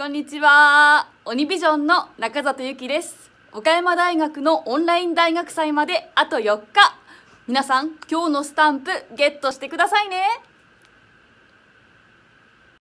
こんにちは。鬼ビジョンの中里ゆきです。岡山大学のオンライン大学祭まであと4日。皆さん、今日のスタンプゲットしてくださいね。